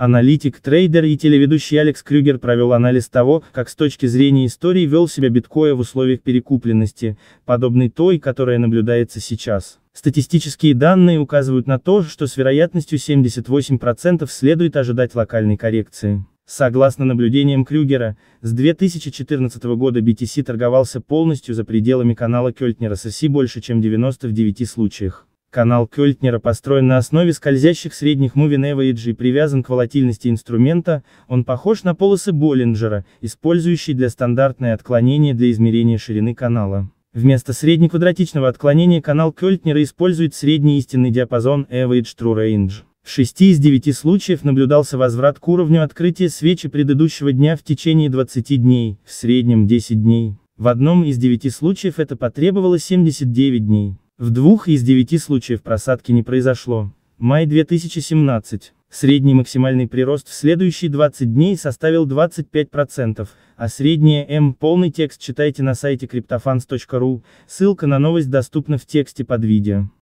Аналитик, трейдер и телеведущий Алекс Крюгер провел анализ того, как с точки зрения истории вел себя биткоин в условиях перекупленности, подобной той, которая наблюдается сейчас. Статистические данные указывают на то, что с вероятностью 78% следует ожидать локальной коррекции. Согласно наблюдениям Крюгера, с 2014 года BTC торговался полностью за пределами канала Кёльтнера с оси больше чем 90 в 9 случаях. Канал Кёльтнера построен на основе скользящих средних Moving Average и привязан к волатильности инструмента, он похож на полосы Боллинджера, использующий для стандартное отклонение для измерения ширины канала. Вместо среднеквадратичного отклонения канал Кёльтнера использует средний истинный диапазон Average True Range. В 6 из 9 случаев наблюдался возврат к уровню открытия свечи предыдущего дня в течение 20 дней, в среднем 10 дней. В одном из 9 случаев это потребовало 79 дней. В двух из девяти случаев просадки не произошло. Май 2017. Средний максимальный прирост в следующие 20 дней составил 25%, а средняя М. Полный текст читайте на сайте криптофанс.ру, ссылка на новость доступна в тексте под видео.